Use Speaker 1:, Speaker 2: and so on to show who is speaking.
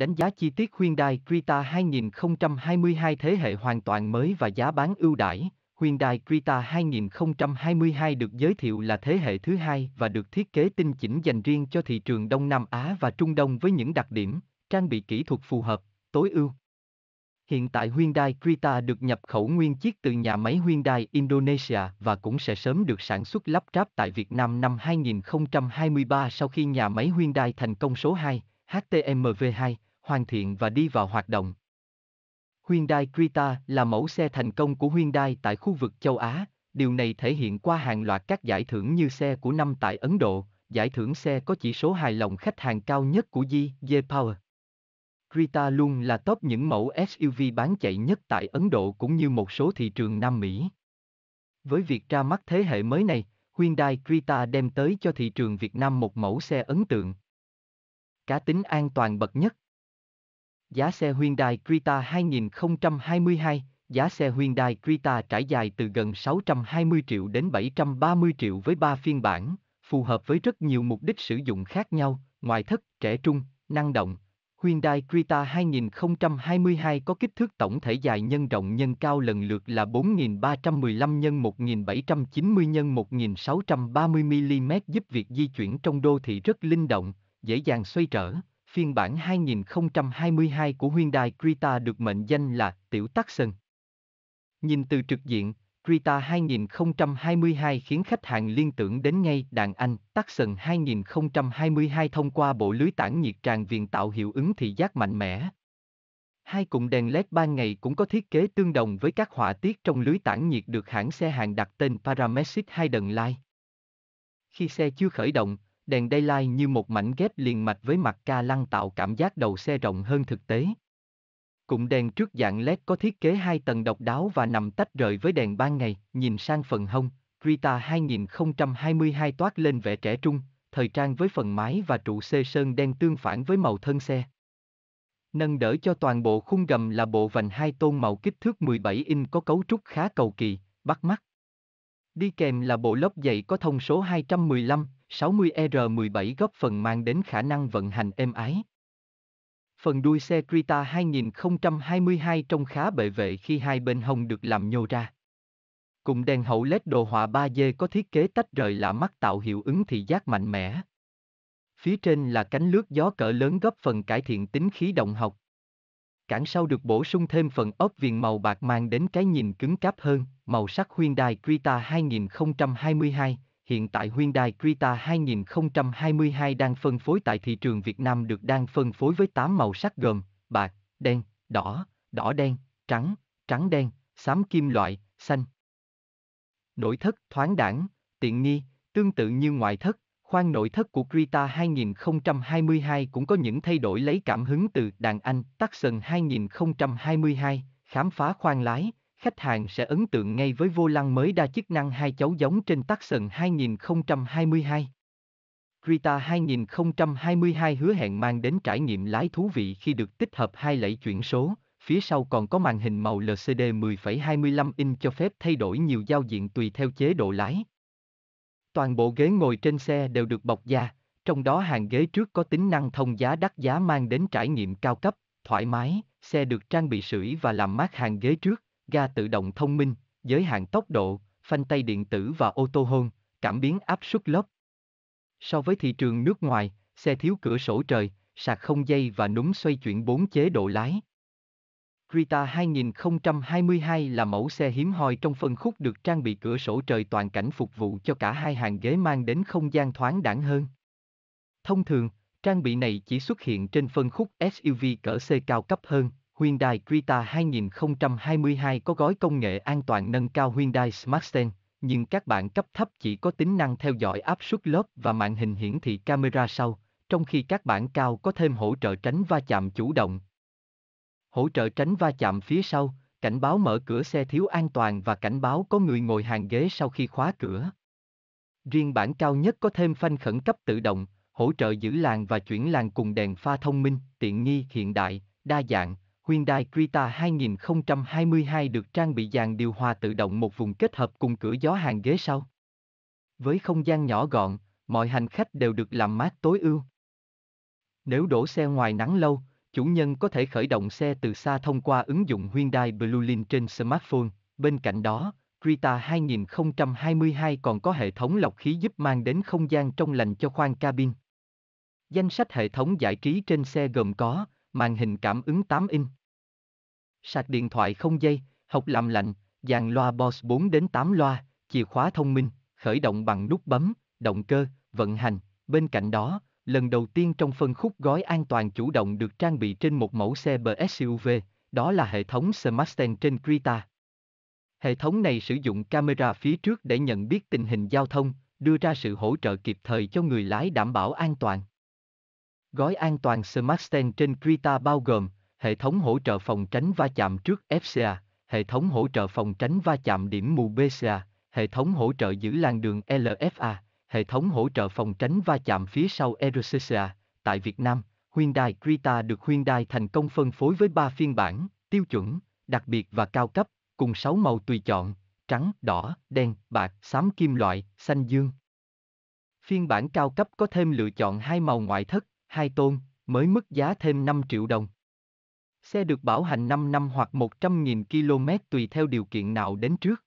Speaker 1: Đánh giá chi tiết Hyundai Creta 2022 thế hệ hoàn toàn mới và giá bán ưu đãi. Hyundai Creta 2022 được giới thiệu là thế hệ thứ hai và được thiết kế tinh chỉnh dành riêng cho thị trường Đông Nam Á và Trung Đông với những đặc điểm, trang bị kỹ thuật phù hợp, tối ưu. Hiện tại Hyundai Creta được nhập khẩu nguyên chiếc từ nhà máy Hyundai Indonesia và cũng sẽ sớm được sản xuất lắp ráp tại Việt Nam năm 2023 sau khi nhà máy Hyundai thành công số 2, HTMV2, hoàn thiện và đi vào hoạt động. Hyundai Creta là mẫu xe thành công của Hyundai tại khu vực châu Á, điều này thể hiện qua hàng loạt các giải thưởng như xe của năm tại Ấn Độ, giải thưởng xe có chỉ số hài lòng khách hàng cao nhất của GE Power. Creta luôn là top những mẫu SUV bán chạy nhất tại Ấn Độ cũng như một số thị trường Nam Mỹ. Với việc ra mắt thế hệ mới này, Hyundai Creta đem tới cho thị trường Việt Nam một mẫu xe ấn tượng. Cá tính an toàn bậc nhất, Giá xe Hyundai Creta 2022, giá xe Hyundai Creta trải dài từ gần 620 triệu đến 730 triệu với 3 phiên bản, phù hợp với rất nhiều mục đích sử dụng khác nhau, ngoại thất, trẻ trung, năng động. Hyundai Creta 2022 có kích thước tổng thể dài nhân rộng nhân cao lần lượt là 4.315 x 1.790 x 1.630 mm giúp việc di chuyển trong đô thị rất linh động, dễ dàng xoay trở phiên bản 2022 của Hyundai Creta được mệnh danh là Tiểu tắc Tucson. Nhìn từ trực diện, Creta 2022 khiến khách hàng liên tưởng đến ngay đàn anh Tắc Tucson 2022 thông qua bộ lưới tản nhiệt tràn viền tạo hiệu ứng thị giác mạnh mẽ. Hai cụm đèn LED ban ngày cũng có thiết kế tương đồng với các họa tiết trong lưới tản nhiệt được hãng xe hàng đặt tên Paramedic Hayden Line. Khi xe chưa khởi động, Đèn daylight như một mảnh ghép liền mạch với mặt ca lăng tạo cảm giác đầu xe rộng hơn thực tế. Cụm đèn trước dạng LED có thiết kế hai tầng độc đáo và nằm tách rời với đèn ban ngày, nhìn sang phần hông, Grita 2022 toát lên vẻ trẻ trung, thời trang với phần mái và trụ xe sơn đen tương phản với màu thân xe. Nâng đỡ cho toàn bộ khung gầm là bộ vành hai tôn màu kích thước 17 inch có cấu trúc khá cầu kỳ, bắt mắt. Đi kèm là bộ lốp dày có thông số 215, 60R17 góp phần mang đến khả năng vận hành êm ái. Phần đuôi xe Krita 2022 trông khá bệ vệ khi hai bên hông được làm nhô ra. Cụm đèn hậu LED đồ họa 3D có thiết kế tách rời lạ mắt tạo hiệu ứng thị giác mạnh mẽ. Phía trên là cánh lướt gió cỡ lớn góp phần cải thiện tính khí động học. Cản sau được bổ sung thêm phần ốp viền màu bạc mang đến cái nhìn cứng cáp hơn, màu sắc Hyundai Krita 2022, hiện tại Hyundai Creta 2022 đang phân phối tại thị trường Việt Nam được đang phân phối với 8 màu sắc gồm bạc, đen, đỏ, đỏ đen, trắng, trắng đen, xám kim loại, xanh. Nội thất thoáng đẳng, tiện nghi, tương tự như ngoại thất, khoang nội thất của Creta 2022 cũng có những thay đổi lấy cảm hứng từ đàn anh Tucson 2022, khám phá khoang lái, khách hàng sẽ ấn tượng ngay với vô lăng mới đa chức năng hai cháu giống trên Tucson 2022. Krita 2022 hứa hẹn mang đến trải nghiệm lái thú vị khi được tích hợp hai lẫy chuyển số, phía sau còn có màn hình màu LCD 10,25 inch cho phép thay đổi nhiều giao diện tùy theo chế độ lái. Toàn bộ ghế ngồi trên xe đều được bọc da, trong đó hàng ghế trước có tính năng thông giá đắt giá mang đến trải nghiệm cao cấp, thoải mái, xe được trang bị sưởi và làm mát hàng ghế trước, ga tự động thông minh, giới hạn tốc độ, phanh tay điện tử và ô tô hôn, cảm biến áp suất lốp. So với thị trường nước ngoài, xe thiếu cửa sổ trời, sạc không dây và núm xoay chuyển 4 chế độ lái. Grita 2022 là mẫu xe hiếm hoi trong phân khúc được trang bị cửa sổ trời toàn cảnh phục vụ cho cả hai hàng ghế mang đến không gian thoáng đẳng hơn. Thông thường, trang bị này chỉ xuất hiện trên phân khúc SUV cỡ C cao cấp hơn, Hyundai Creta 2022 có gói công nghệ an toàn nâng cao Hyundai Smartsen, nhưng các bản cấp thấp chỉ có tính năng theo dõi áp suất lốp và màn hình hiển thị camera sau, trong khi các bản cao có thêm hỗ trợ tránh va chạm chủ động. Hỗ trợ tránh va chạm phía sau, cảnh báo mở cửa xe thiếu an toàn và cảnh báo có người ngồi hàng ghế sau khi khóa cửa. Riêng bản cao nhất có thêm phanh khẩn cấp tự động, hỗ trợ giữ làn và chuyển làn cùng đèn pha thông minh, tiện nghi hiện đại, đa dạng, Hyundai Creta 2022 được trang bị dàn điều hòa tự động một vùng kết hợp cùng cửa gió hàng ghế sau. Với không gian nhỏ gọn, mọi hành khách đều được làm mát tối ưu. Nếu đổ xe ngoài nắng lâu, chủ nhân có thể khởi động xe từ xa thông qua ứng dụng Hyundai Bluelink trên smartphone. Bên cạnh đó, Creta 2022 còn có hệ thống lọc khí giúp mang đến không gian trong lành cho khoang cabin. Danh sách hệ thống giải trí trên xe gồm có màn hình cảm ứng 8 inch, sạc điện thoại không dây, học làm lạnh, dàn loa Boss 4 đến 8 loa, chìa khóa thông minh, khởi động bằng nút bấm, động cơ, vận hành. Bên cạnh đó, lần đầu tiên trong phân khúc gói an toàn chủ động được trang bị trên một mẫu xe BSUV, đó là hệ thống Smartstand trên Krita. Hệ thống này sử dụng camera phía trước để nhận biết tình hình giao thông, đưa ra sự hỗ trợ kịp thời cho người lái đảm bảo an toàn. Gói an toàn Smartstand trên Krita bao gồm hệ thống hỗ trợ phòng tránh va chạm trước FCA, hệ thống hỗ trợ phòng tránh va chạm điểm mù BCA, hệ thống hỗ trợ giữ làn đường LFA, hệ thống hỗ trợ phòng tránh va chạm phía sau RCCA. Tại Việt Nam, Hyundai Creta được Hyundai thành công phân phối với 3 phiên bản, tiêu chuẩn, đặc biệt và cao cấp, cùng 6 màu tùy chọn, trắng, đỏ, đen, bạc, xám kim loại, xanh dương. Phiên bản cao cấp có thêm lựa chọn hai màu ngoại thất, hai tôn, mới mức giá thêm 5 triệu đồng. Xe được bảo hành 5 năm hoặc 100.000 km tùy theo điều kiện nào đến trước.